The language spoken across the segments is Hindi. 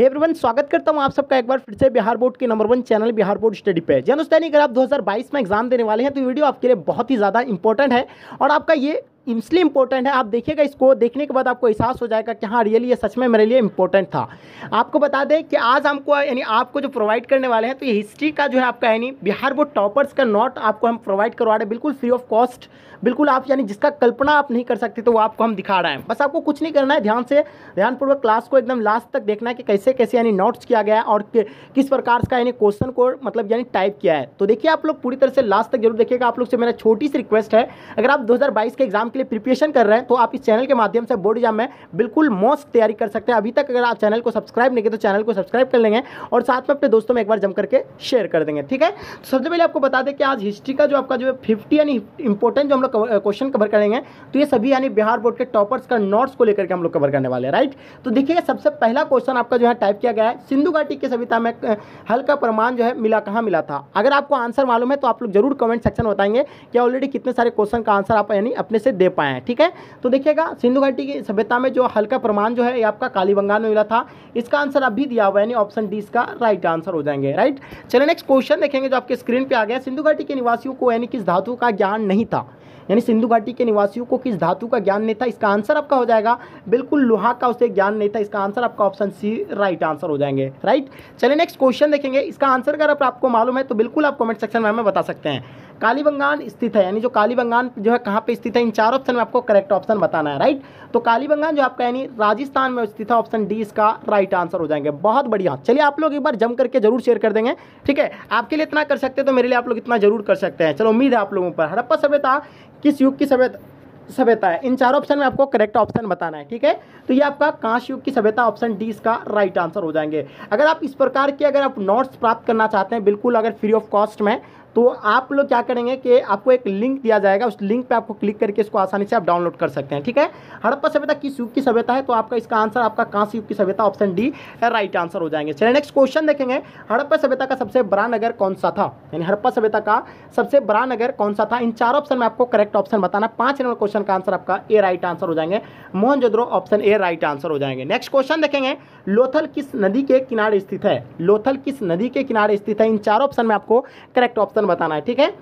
हे एवरीवन स्वागत करता हूँ आप सबका एक बार फिर से बिहार बोर्ड के number one channel Bihar board study पे जनुस्तैनी अगर आप 2022 में एग्जाम देने वाले हैं तो वीडियो आपके लिए बहुत ही ज़्यादा इंपॉर्टेंट है और आपका ये इसलिए इंपॉर्टेंट है आप देखिएगा इसको देखने के बाद आपको एहसास हो जाएगा कि हाँ रियली ये सच में मेरे लिए इंपॉर्टेंट था आपको बता दें कि आज हमको यानी आपको जो प्रोवाइड करने वाले हैं तो ये हिस्ट्री का जो है आपका यानी बिहार बोर्ड टॉपर्स का नोट आपको हम प्रोवाइड करवा रहे हैं बिल्कुल फ्री ऑफ कॉस्ट बिल्कुल आप यानी जिसका कल्पना आप नहीं कर सकते तो वो आपको हम दिखा रहे हैं बस आपको कुछ नहीं करना है ध्यान से ध्यानपूर्वक क्लास को एकदम लास्ट तक देखना है कि कैसे कैसे यानी नोट्स किया गया और किस प्रकार का यानी क्वेश्चन को मतलब यानी टाइप किया है तो देखिए आप लोग पूरी तरह से लास्ट तक जरूर देखिएगा आप लोग से मेरा छोटी सी रिक्वेस्ट है अगर आप दो के एग्जाम के लिए प्रिपरेशन कर रहे हैं तो आप इस चैनल के माध्यम से बोर्ड एग्जाम में बिल्कुल मोस्ट तैयारी कर सकते हैं अभी तक अगर आप चैनल को सब्सक्राइब नहीं किए तो चैनल को सब्सक्राइब कर लेंगे और साथ में अपने दोस्तों में एक बार जम करके शेयर कर देंगे ठीक है तो सबसे पहले आपको बता दें कि आज हिस्ट्री का जो आपका जो फिफ्टी यानी इंपॉर्टेंट जो हम लोग क्वेश्चन कवर करेंगे तो ये सभी यानी बिहार बोर्ड के टॉपर्स का नोट्स को लेकर के हम लोग कवर करने वाले राइट तो देखिए सबसे पहला क्वेश्चन आपका जो है टाइप किया गया है सिंधु घाटी की सभ्यता में हल्का प्रमाण जो है मिला कहाँ मिला था अगर आपको आंसर मालूम है तो आप लोग जरूर कमेंट सेक्शन बताएंगे कि ऑलरेडी कितने सारे क्वेश्चन का आंसर आप यानी अपने से दे पाए हैं ठीक है तो देखिएगा सिंधु घाटी की सभ्यता में जो हल्का प्रमाण जो है ये आपका बंगाल में मिला था इसका आंसर अभी दिया हुआ है ऑप्शन डी इसका राइट आंसर हो जाएंगे राइट चलिए नेक्स्ट क्वेश्चन देखेंगे जो आपके स्क्रीन पर आ गया सिंधु घाटी के निवासियों को यानी किस धातु का ज्ञान नहीं था यानी सिंधु घाटी के निवासियों को किस धातु का ज्ञान नहीं था इसका आंसर आपका हो जाएगा बिल्कुल लोहा का उसे ज्ञान नहीं था इसका आंसर आपका ऑप्शन सी राइट आंसर हो जाएंगे राइट चलिए नेक्स्ट क्वेश्चन देखेंगे इसका आंसर अगर आपको मालूम है तो बिल्कुल आप कमेंट सेक्शन में हमें बता सकते हैं कालीबंगान स्थित है यानी जो कालीबंगान जो है कहाँ पे स्थित है इन चार ऑप्शन में आपको करेक्ट ऑप्शन बताना है राइट तो कालीबंगान जो आपका यानी राजस्थान में स्थित है ऑप्शन डी इसका राइट आंसर हो जाएंगे बहुत बढ़िया चलिए आप लोग एक बार जम करके जरूर शेयर कर देंगे ठीक है आपके लिए इतना कर सकते हैं तो मेरे लिए आप लोग इतना जरूर कर सकते हैं चलो उम्मीद है आप लोगों पर हड़प्पा सभ्यता किस युग की सभ्यता सभ्यता है इन चार ऑप्शन में आपको करेक्ट ऑप्शन बताना है ठीक है तो ये आपका कांश युग की सभ्यता ऑप्शन डी इसका राइट आंसर हो जाएंगे अगर आप इस प्रकार के अगर आप नोट्स प्राप्त करना चाहते हैं बिल्कुल अगर फ्री ऑफ कॉस्ट में तो आप लोग क्या करेंगे कि आपको एक लिंक दिया जाएगा उस लिंक पे आपको क्लिक करके इसको आसानी से आप डाउनलोड कर सकते हैं ठीक है हड़प्पा सभ्यता किस युग की सभ्यता है तो आपका इसका आंसर आपका से युग की सभ्यता ऑप्शन डी राइट आंसर हो जाएंगे चलिए नेक्स्ट क्वेश्चन देखेंगे हड़प्पा सभ्यता का सबसे बड़ा नगर कौन सा था यानी हड़प्पा सभ्यता का सबसे बड़ा नगर कौन सा था इन चार ऑप्शन में आपको करेक्ट ऑप्शन बताना पांच नंबर क्वेश्चन का आंसर आपका ए राइट आंसर हो जाएंगे Mohan option A right answer हो जाएंगे नेक्स्ट क्वेश्चन देखेंगे लोथल किस नदी के किनारे स्थित है लोथल किस नदी के किनारे स्थित है इन चार ऑप्शन में आपको करेक्ट ऑप्शन ऑप्शन बताना है ठीक है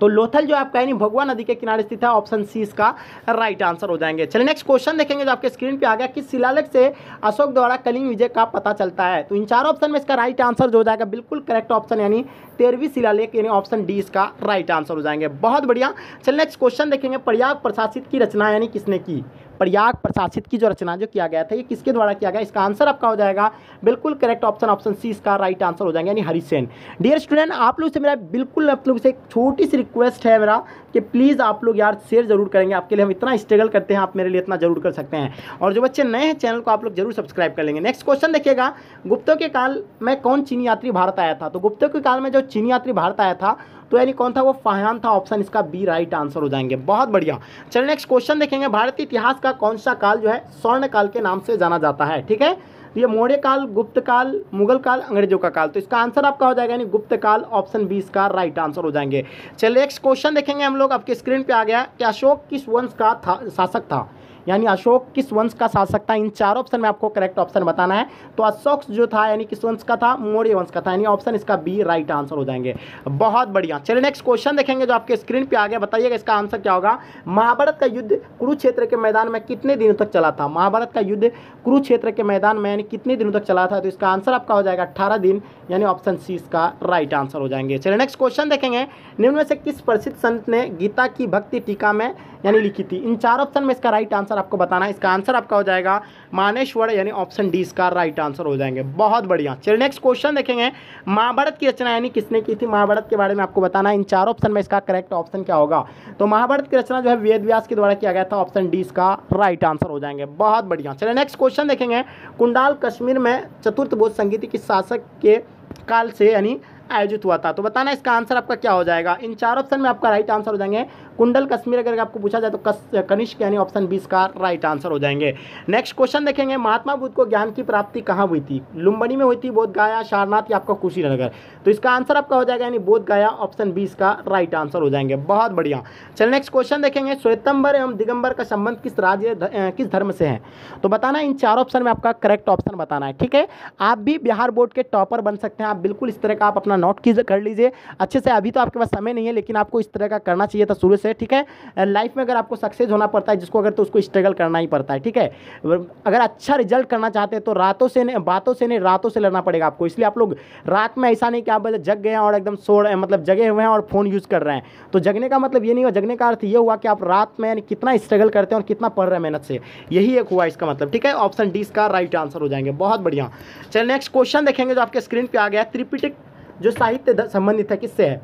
तो लोथल जो आपका यानी भगवा नदी के किनारे स्थित है ऑप्शन सी इसका राइट आंसर हो जाएंगे चलिए नेक्स्ट क्वेश्चन देखेंगे जो आपके स्क्रीन पे आ गया कि शिलालेख से अशोक द्वारा कलिंग विजय का पता चलता है तो इन चार ऑप्शन में इसका राइट आंसर जो हो जाएगा बिल्कुल करेक्ट ऑप्शन यानी तेरहवीं शिलालेख यानी ऑप्शन डी इसका राइट आंसर हो जाएंगे बहुत बढ़िया चलिए नेक्स्ट क्वेश्चन देखेंगे प्रयाग प्रशासित की रचना यानी किसने की प्रयाग प्रशासित की जो रचना जो किया गया था ये किसके द्वारा किया गया इसका आंसर आपका हो जाएगा बिल्कुल करेक्ट ऑप्शन ऑप्शन सी इसका राइट आंसर हो जाएगा यानी हरिसेन डियर स्टूडेंट आप लोग से मेरा बिल्कुल आप लोग से एक छोटी सी रिक्वेस्ट है मेरा कि प्लीज़ आप लोग यार शेयर जरूर करेंगे आपके लिए हम इतना स्ट्रगल करते हैं आप मेरे लिए इतना जरूर कर सकते हैं और जो बच्चे नए हैं चैनल को आप लोग जरूर सब्सक्राइब कर लेंगे नेक्स्ट क्वेश्चन देखिएगा गुप्तों के काल में कौन चीनी यात्री भारत आया था तो गुप्तों के काल में जो चीनी यात्री भारत आया था तो यानी कौन था वो फाहान था ऑप्शन इसका बी राइट आंसर हो जाएंगे बहुत बढ़िया चलिए नेक्स्ट क्वेश्चन देखेंगे भारतीय इतिहास का कौन सा काल जो है स्वर्ण काल के नाम से जाना जाता है ठीक है तो ये मौर्य काल गुप्त काल मुगल काल अंग्रेजों का काल तो इसका आंसर आपका हो जाएगा यानी गुप्त काल ऑप्शन बी इसका राइट आंसर हो जाएंगे चलिए नेक्स्ट क्वेश्चन देखेंगे हम लोग आपके स्क्रीन पे आ गया कि अशोक किस वंश का था शासक था यानी अशोक किस वंश का शासक था इन चार ऑप्शन में आपको करेक्ट ऑप्शन बताना है तो अशोक जो था यानी किस वंश का था मौर्य वंश का था यानी ऑप्शन इसका बी राइट आंसर हो जाएंगे बहुत बढ़िया चलिए नेक्स्ट क्वेश्चन देखेंगे जो आपके स्क्रीन पर आ गया बताइएगा इसका आंसर क्या होगा महाभारत का युद्ध कुरुक्षेत्र के मैदान में कितने दिनों तक चला था महाभारत का युद्ध कुरुक्षेत्र के मैदान में यानी कितने दिनों तक चला था तो इसका आंसर आपका हो जाएगा अट्ठारह दिन यानी ऑप्शन सी इसका राइट आंसर हो जाएंगे चलिए नेक्स्ट क्वेश्चन देखेंगे निम्न में से किस प्रसिद्ध संत ने गीता की भक्ति टीका में यानी लिखी थी इन चार ऑप्शन में इसका राइट आंसर आंसर आपको बताना है इसका आंसर आपका हो जाएगा मानेश्वर यानी ऑप्शन डी इसका राइट आंसर हो जाएंगे बहुत बढ़िया चलिए नेक्स्ट क्वेश्चन देखेंगे महाभारत की रचना यानी किसने की थी महाभारत के बारे में आपको बताना है इन चार ऑप्शन में इसका करेक्ट ऑप्शन क्या होगा तो महाभारत की रचना जो है वेद व्यास के द्वारा किया गया था ऑप्शन डी इसका राइट आंसर हो जाएंगे बहुत बढ़िया चलिए नेक्स्ट क्वेश्चन देखेंगे कुंडाल कश्मीर में चतुर्थ बोध संगीति के शासक के काल से यानी आयोजित हुआ था तो बताना इसका आंसर आपका क्या हो जाएगा इन चार ऑप्शन में आपका राइट आंसर हो जाएंगे कुंडल कश्मीर अगर आपको पूछा जाए तो कनिष्क यानी ऑप्शन बीस का राइट आंसर हो जाएंगे नेक्स्ट क्वेश्चन देखेंगे महात्मा बुद्ध को ज्ञान की प्राप्ति कहाँ हुई थी लुम्बनी में हुई थी बोध गया सारनाथ या आपका कुशीनगर तो इसका आंसर आपका हो जाएगा यानी बोध गया ऑप्शन बीस का राइट आंसर हो जाएंगे बहुत बढ़िया चल नेक्स्ट क्वेश्चन देखेंगे श्वेतंबर एवं दिगंबर का संबंध किस राज्य किस धर्म से है तो बताना इन चार ऑप्शन में आपका करेक्ट ऑप्शन बताना है ठीक है आप भी बिहार बोर्ड के टॉपर बन सकते हैं आप बिल्कुल इस तरह का आप अपना नोट कर लीजिए अच्छे से अभी तो आपके पास समय नहीं है लेकिन आपको इस तरह का करना चाहिए था शुरू से ठीक है लाइफ में अगर आपको सक्सेस होना पड़ता है जिसको अगर तो उसको स्ट्रगल करना ही पड़ता है ठीक है अगर अच्छा रिजल्ट करना चाहते हैं तो रातों से नहीं बातों से नहीं रातों से लड़ना पड़ेगा आपको इसलिए आप लोग रात में ऐसा नहीं कि आप जग गए हैं और एकदम सो रहे हैं मतलब जगे हुए हैं और फ़ोन यूज़ कर रहे हैं तो जगने का मतलब ये नहीं हुआ जगने का अर्थ ये हुआ कि आप रात में यानी कितना स्ट्रगल करते हैं और कितना पढ़ रहे हैं मेहनत से यही एक हुआ इसका मतलब ठीक है ऑप्शन डी इसका राइट आंसर हो जाएंगे बहुत बढ़िया चलिए नेक्स्ट क्वेश्चन देखेंगे जो आपके स्क्रीन पर आ गया त्रिपिटिक जो साहित्य संबंधित है किससे है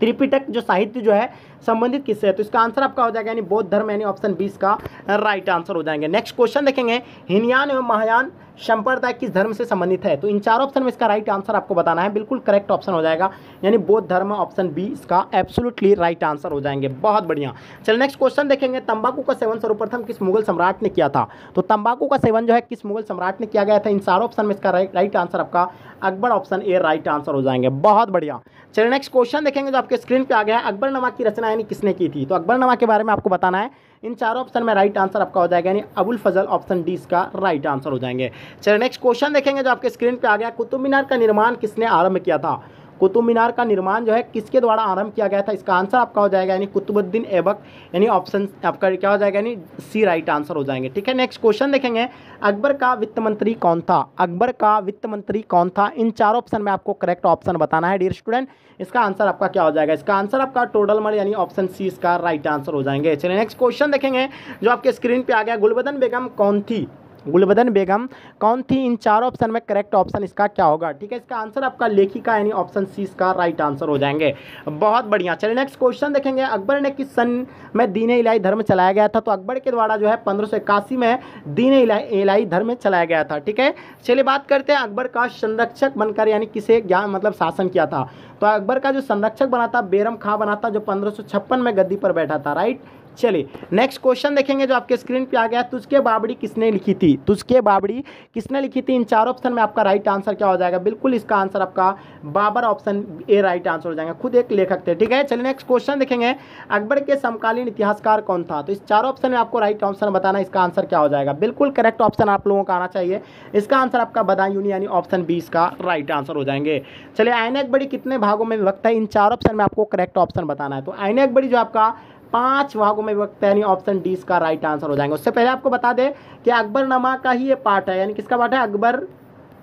त्रिपिटक जो साहित्य जो है संबंधित किससे है तो इसका आंसर आपका हो जाएगा यानी बौद्ध धर्म यानी ऑप्शन बीस का राइट आंसर हो जाएंगे नेक्स्ट क्वेश्चन देखेंगे हिनयान एवं महायान संप्रदाय किस धर्म से संबंधित है तो इन चार ऑप्शन में इसका राइट आंसर आपको बताना है बिल्कुल करेक्ट ऑप्शन हो जाएगा यानी बौद्ध धर्म ऑप्शन बी इसका एब्सोल्युटली राइट आंसर हो जाएंगे बहुत बढ़िया चलो नेक्स्ट क्वेश्चन देखेंगे तंबाकू का सेवन सर्वप्रथम किस मुगल सम्राट ने किया था तो तंबाकू का सेवन जो है किस मुगल सम्राट ने किया गया था इन चार ऑप्शन में इसका राइट आंसर आपका Akbar option A right answer हो जाएंगे बहुत बढ़िया चलिए नेक्स्ट क्वेश्चन देखेंगे जो आपके स्क्रीन पर आ गया है अकबर नमा की रचना शायनी किसने की थी तो अकबरनामा के बारे में आपको बताना है इन चारों ऑप्शन में राइट आंसर आपका हो जाएगा यानी अबुल फजल ऑप्शन डी इसका राइट आंसर हो जाएंगे चलिए नेक्स्ट क्वेश्चन देखेंगे जो आपके स्क्रीन पर आ गया कुतुब मीनार का निर्माण किसने आरंभ किया था कुतुब मीनार का निर्माण जो है किसके द्वारा आरंभ किया गया था इसका आंसर आपका हो जाएगा यानी कुतुबुद्दीन ऐबक यानी ऑप्शन आपका क्या हो जाएगा यानी सी राइट आंसर हो जाएंगे ठीक है नेक्स्ट क्वेश्चन देखेंगे अकबर का वित्त मंत्री कौन था अकबर का वित्त मंत्री कौन था इन चार ऑप्शन में आपको करेक्ट ऑप्शन बताना है डियर स्टूडेंट इसका आंसर आपका क्या हो जाएगा इसका आंसर आपका टोटल मर यानी ऑप्शन सी इसका राइट आंसर हो जाएंगे चलिए नेक्स्ट क्वेश्चन देखेंगे जो आपके स्क्रीन पर आ गया गुलबदन बेगम कौन थी गुलबदन बेगम कौन थी इन चार ऑप्शन में करेक्ट ऑप्शन इसका क्या होगा ठीक है इसका आंसर आपका लेखिका यानी ऑप्शन सी इसका राइट आंसर हो जाएंगे बहुत बढ़िया चलिए नेक्स्ट क्वेश्चन देखेंगे अकबर ने किस सन में दीन इलाही धर्म चलाया गया था तो अकबर के द्वारा जो है पंद्रह में दीन इलाही धर्म चलाया गया था ठीक है चलिए बात करते हैं अकबर का संरक्षक बनकर यानी किसे ज्ञान मतलब शासन किया था तो अकबर का जो संरक्षक बना था बेरम खां बना था जो पंद्रह में गद्दी पर बैठा था राइट चलिए नेक्स्ट क्वेश्चन देखेंगे जो आपके स्क्रीन पे आ गया तुझके बाबड़ी किसने लिखी थी तुझके बाबड़ी किसने लिखी थी इन चार ऑप्शन में आपका राइट आंसर क्या हो जाएगा बिल्कुल इसका आंसर आपका Babar option A right answer हो जाएगा खुद एक लेखक थे ठीक है चलिए नेक्स्ट क्वेश्चन देखेंगे अकबर के समकालीन इतिहासकार कौन था तो इस चार ऑप्शन में आपको राइट ऑप्शन बताना इसका आंसर क्या हो जाएगा बिल्कुल करेक्ट ऑप्शन आप लोगों का आना चाहिए इसका आंसर आपका बदायूं यानी ऑप्शन बी इसका राइट आंसर हो जाएंगे चलिए आयन अकबड़ी कितने भागों में विभक्त है इन चार ऑप्शन में आपको करेक्ट ऑप्शन बताना है तो आयन अकबरी जो आपका पांच भागों में विभक्त है यानी ऑप्शन डी इसका राइट आंसर हो जाएंगे उससे पहले आपको बता दें कि अकबरनामा का ही ये पार्ट है यानी किसका पार्ट है अकबर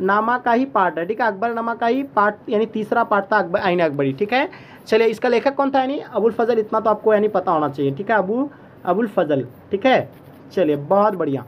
नामा का ही पार्ट है ठीक है अकबरनामा का ही पार्ट यानी तीसरा पार्ट था अकबर आइन अकबरी ठीक है चलिए इसका लेखक कौन था यानी अबुल फजल इतना तो आपको यानी पता होना चाहिए ठीक है अबू अबुल फजल ठीक है चलिए बहुत बढ़िया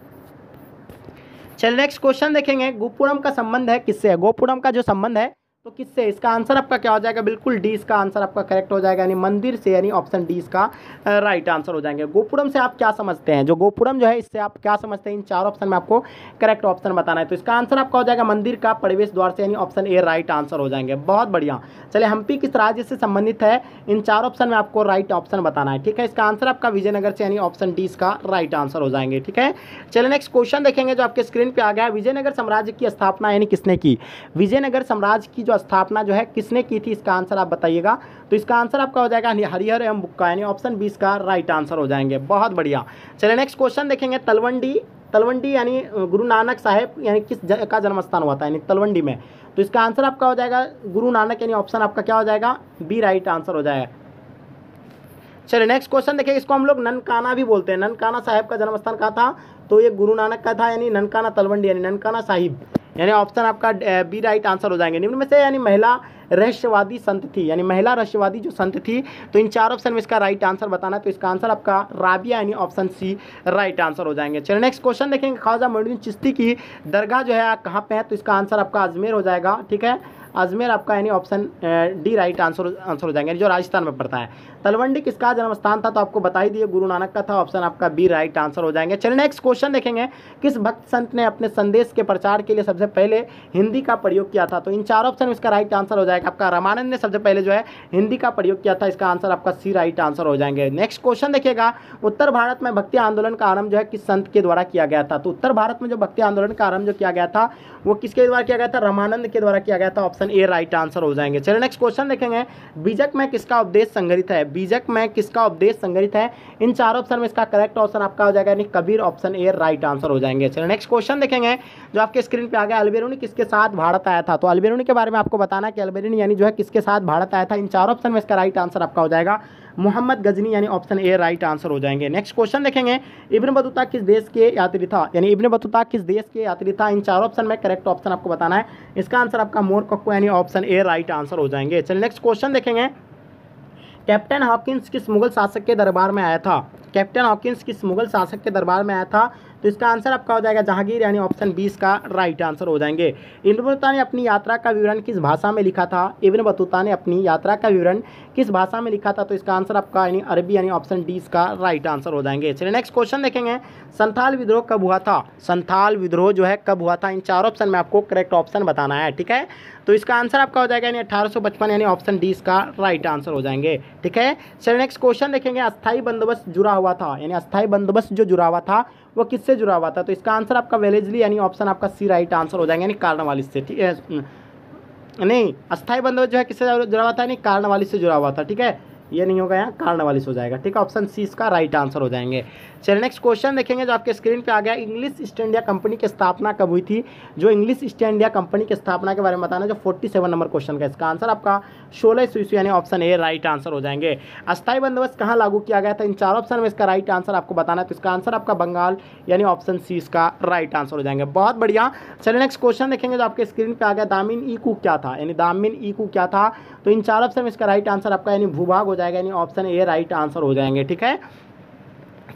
चलिए नेक्स्ट क्वेश्चन देखेंगे गोपुरम का संबंध है किससे है गोपुरम का जो संबंध है तो किससे इसका आंसर आपका क्या हो जाएगा बिल्कुल डी इसका आंसर आपका करेक्ट हो जाएगा यानी मंदिर से यानी ऑप्शन डी इसका राइट आंसर हो जाएंगे गोपुरम से आप क्या समझते हैं जो गोपुरम जो है इससे आप क्या समझते हैं इन चार ऑप्शन में आपको करेक्ट ऑप्शन बताना है तो इसका आंसर आपका हो जाएगा मंदिर का प्रवेश द्वार से यानी ऑप्शन ए राइट आंसर हो जाएंगे बहुत बढ़िया चले हम्पी किस राज्य से संबंधित है इन चार ऑप्शन में आपको राइट ऑप्शन बताना है ठीक है इसका आंसर आपका विजयनगर से यानी ऑप्शन डी इसका राइट आंसर हो जाएंगे ठीक है चले नेक्स्ट क्वेश्चन देखेंगे जो आपके स्क्रीन पर आ गया विजयनगर साम्राज्य की स्थापना यानी किसने की विजयनगर साम्राज्य की जो स्थापना जो है किसने की थी इसका आंसर आप बताइएगा तो इसका आंसर आपका हो जाएगा हरिहर एवं बुक्का यानी ऑप्शन बीस का राइट आंसर हो जाएंगे बहुत बढ़िया चलिए नेक्स्ट क्वेश्चन देखेंगे तलवंडी तलवंडी यानी गुरु नानक साहेब यानी किस ज, का जन्मस्थान हुआ था यानी तलवंडी में तो इसका आंसर आपका हो जाएगा गुरु नानक यानी ऑप्शन आपका क्या हो जाएगा बी राइट आंसर हो जाएगा चलिए नेक्स्ट क्वेश्चन देखिए इसको हम लोग ननकाना भी बोलते हैं ननकाना साहेब का जन्मस्थान कहाँ था तो ये गुरु नानक का था यानी ननकाना तलवंडी यानी ननकाना साहिब यानी ऑप्शन आपका बी राइट आंसर हो जाएंगे निम्न में से यानी महिला रहस्यवादी संत थी यानी महिला रहस्यवादी जो संत थी तो इन चार ऑप्शन में इसका राइट आंसर बताना है तो इसका आंसर आपका राबिया यानी ऑप्शन सी राइट आंसर हो जाएंगे चलिए नेक्स्ट क्वेश्चन देखेंगे ख्वाजा मोहिद्दीन चिश्ती की दरगाह जो है कहाँ पर है तो इसका आंसर आपका अजमेर हो जाएगा ठीक है अजमेर आपका यानी option D right answer answer हो जाएंगे जो राजस्थान में पड़ता है तलवंडी किसका जन्म स्थान था तो आपको बता ही दिए गुरु नानक का था ऑप्शन आपका बी राइट आंसर हो जाएंगे चलिए नेक्स्ट क्वेश्चन देखेंगे किस भक्त संत ने अपने संदेश के प्रचार के लिए सबसे पहले हिंदी का प्रयोग किया था तो इन चार ऑप्शन में इसका राइट आंसर हो जाएगा आपका रामानंद ने सबसे पहले जो है हिंदी का प्रयोग किया था इसका आंसर आपका सी राइट आंसर हो जाएंगे नेक्स्ट क्वेश्चन देखिएगा उत्तर भारत में भक्ति आंदोलन का आरंभ जो है किस संत के द्वारा किया गया था तो उत्तर भारत में जो भक्ति आंदोलन का आरंभ जो किया गया था वो किसके द्वारा किया गया था रामानंद के द्वारा किया गया था option option A right answer हो जाएंगे चलिए नेक्स्ट क्वेश्चन देखेंगे बीजक में किसका उपदेश संग्रहित है बीजक में किसका उपदेश संग्रहित है इन चार ऑप्शन में इसका करेक्ट ऑप्शन आपका हो जाएगा यानी Kabir option A right answer हो जाएंगे चलिए नेक्स्ट क्वेश्चन देखेंगे जो आपके स्क्रीन पर आ गया अलबेरूनी किसके साथ भारत आया था तो अलबेरूनी के बारे में आपको बताना कि अलबेरूनी यानी जो है किसके साथ भारत आया था इन चार ऑप्शन में इसका राइट आंसर आपका हो जाएगा मोहम्मद गजनी यानी ऑप्शन ए राइट आंसर हो जाएंगे नेक्स्ट क्वेश्चन देखेंगे इब्न बतूता किस देश के यात्री था यानी इब्न बतूता किस देश के यात्री था इन चार ऑप्शन में करेक्ट ऑप्शन आपको बताना है इसका आंसर आपका मोर कक्को यानी ऑप्शन ए राइट आंसर हो जाएंगे चलिए नेक्स्ट क्वेश्चन देखेंगे कैप्टन हॉकिंस किस मुगल शासक के दरबार में आया था कैप्टन हॉकिंस किस मुगल शासक के दरबार में आया था तो इसका आंसर आपका हो जाएगा जहांगीर यानी ऑप्शन बीस का राइट आंसर हो जाएंगे इब्न बतूता ने अपनी यात्रा का विवरण किस भाषा में लिखा था इब्न बतूता ने अपनी यात्रा का विवरण किस भाषा में लिखा था तो इसका आंसर आपका यानी अरबी यानी ऑप्शन डी इसका राइट आंसर हो जाएंगे चलिए नेक्स्ट क्वेश्चन देखेंगे संथाल विद्रोह कब हुआ था संथाल विद्रोह जो है कब हुआ था इन चार ऑप्शन में आपको करेक्ट ऑप्शन बताना है ठीक है तो इसका आंसर आपका हो जाएगा यानी अठारह यानी ऑप्शन डी इसका राइट आंसर हो जाएंगे ठीक है चलिए नेक्स्ट क्वेश्चन देखेंगे अस्थायी बंदोबस्त जुड़ा हुआ था यानी अस्थायी बंदोबस्त जो जुड़ा हुआ था वो किससे जुड़ा हुआ था तो इसका आंसर आपका वेलेजली यानी ऑप्शन आपका सी राइट आंसर हो जाएगा यानी कारण वाली से ठीक है नहीं अस्थाई बंदोबस्त जो है किससे जुड़ा हुआ था यानी कारण वाली से जुड़ा हुआ था ठीक है ये नहीं होगा यहाँ कार्नवालिस हो जाएगा ठीक है ऑप्शन सी इसका राइट आंसर हो जाएंगे चलिए नेक्स्ट क्वेश्चन देखेंगे जो आपके स्क्रीन पे आ गया इंग्लिश ईस्ट इंडिया कंपनी की स्थापना कब हुई थी जो इंग्लिश ईस्ट इंडिया कंपनी की स्थापना के बारे में बताना जो 47 नंबर क्वेश्चन का इसका आंसर आपका सोलह सुईसु यानी ऑप्शन ए राइट आंसर हो जाएंगे अस्थायी बंदोबस्त कहाँ लागू किया गया था इन चार ऑप्शन में इसका राइट आंसर आपको बताना तो इसका आंसर आपका बंगाल यानी ऑप्शन सी इसका राइट आंसर हो जाएंगे बहुत बढ़िया चलिए नेक्स्ट क्वेश्चन देखेंगे जो आपके स्क्रीन पर आ गया दामिन ई क्या था यानी दामिन ई क्या था तो इन चार ऑप्शन में इसका राइट आंसर आपका यानी भूभाग हो जाएगा यानी ऑप्शन ए राइट आंसर हो जाएंगे ठीक है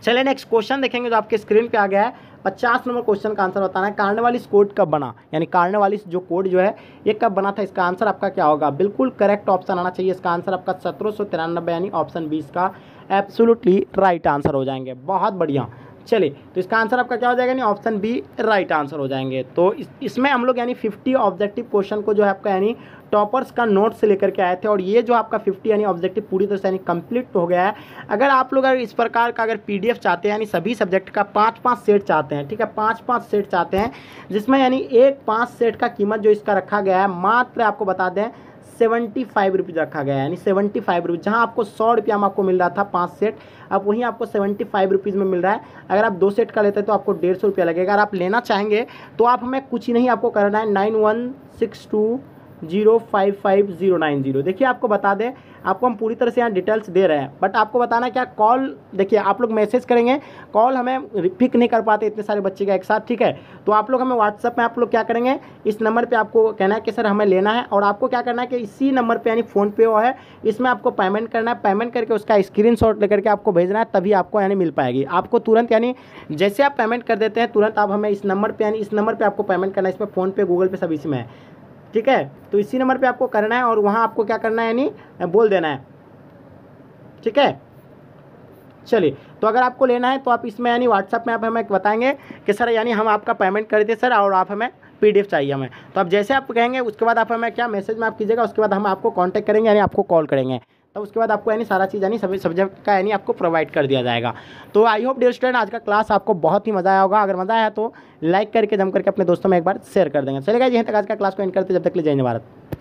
चले नेक्स्ट क्वेश्चन देखेंगे जो आपके स्क्रीन पे आ गया है पचास नंबर क्वेश्चन का आंसर बताना है कार्नेवालिस कोड कब बना यानी कार्नेवालिस जो कोड जो है ये कब बना था इसका आंसर आपका क्या होगा बिल्कुल करेक्ट ऑप्शन आना चाहिए इसका आंसर आपका सत्रह यानी ऑप्शन बीस का एब्सोलूटली राइट आंसर हो जाएंगे बहुत बढ़िया चलिए तो इसका आंसर आपका क्या हो जाएगा यानी ऑप्शन बी राइट आंसर हो जाएंगे तो इस इसमें हम लोग यानी फिफ्टी ऑब्जेक्टिव क्वेश्चन को जो है आपका यानी टॉपर्स का नोट्स लेकर के आए थे और ये जो आपका फिफ्टी यानी ऑब्जेक्टिव पूरी तरह से यानी कंप्लीट हो गया है अगर आप लोग अगर इस प्रकार का अगर पीडीएफ चाहते हैं यानी सभी सब्जेक्ट का पाँच पाँच सेट चाहते हैं ठीक है पाँच पाँच सेट चाहते हैं जिसमें यानी एक पाँच सेट का कीमत जो इसका रखा गया है मात्र आपको बता दें सेवेंटी फाइव रुपीज़ रखा गया है यानी सेवेंटी फाइव रुपीज़ जहाँ आपको सौ रुपया में आपको मिल रहा था पाँच सेट अब वहीं आपको सेवेंटी फाइव रुपीज़ में मिल रहा है अगर आप दो सेट का लेते हैं तो आपको डेढ़ सौ रुपया लगेगा अगर आप लेना चाहेंगे तो आप हमें कुछ ही नहीं आपको करना है nine one six two zero five five zero nine zero देखिए आपको बता दें आपको हम पूरी तरह से यहाँ डिटेल्स दे रहे हैं बट आपको बताना क्या कॉल देखिए आप लोग मैसेज करेंगे कॉल हमें पिक नहीं कर पाते इतने सारे बच्चे का एक साथ ठीक है तो आप लोग हमें व्हाट्सअप में आप लोग क्या करेंगे इस नंबर पर आपको कहना है कि सर हमें लेना है और आपको क्या करना है कि इसी नंबर पर यानी फ़ोनपे वो है इसमें आपको पेमेंट करना है पेमेंट करके उसका स्क्रीन शॉट लेकर के आपको भेजना है तभी आपको यानी मिल पाएगी आपको तुरंत यानी जैसे आप पेमेंट कर देते हैं तुरंत आप हमें इस नंबर पर यानी इस नंबर पर आपको पेमेंट करना है इसमें फ़ोनपे गूगल पे सब इसमें है ठीक है तो इसी नंबर पे आपको करना है और वहाँ आपको क्या करना है यानी बोल देना है ठीक है चलिए तो अगर आपको लेना है तो आप इसमें यानी व्हाट्सअप में आप हमें बताएंगे कि सर यानी हम आपका पेमेंट कर दें सर और आप हमें पीडीएफ चाहिए हमें तो आप जैसे आप कहेंगे उसके बाद आप हमें क्या मैसेज में आप कीजिएगा उसके बाद हम आपको कांटेक्ट करेंगे यानी आपको कॉल करेंगे तब उसके बाद आपको यानी सारा चीज़ यानी सभी सब्जेक्ट का यानी आपको प्रोवाइड कर दिया जाएगा तो आई होप डियर स्टूडेंट आज का क्लास आपको बहुत ही मज़ा आया होगा अगर मज़ा आया तो लाइक करके जम करके अपने दोस्तों में एक बार शेयर कर देंगे चलेगा यहीं तक आज का क्लास को एंड करते जब तक ले जय भारत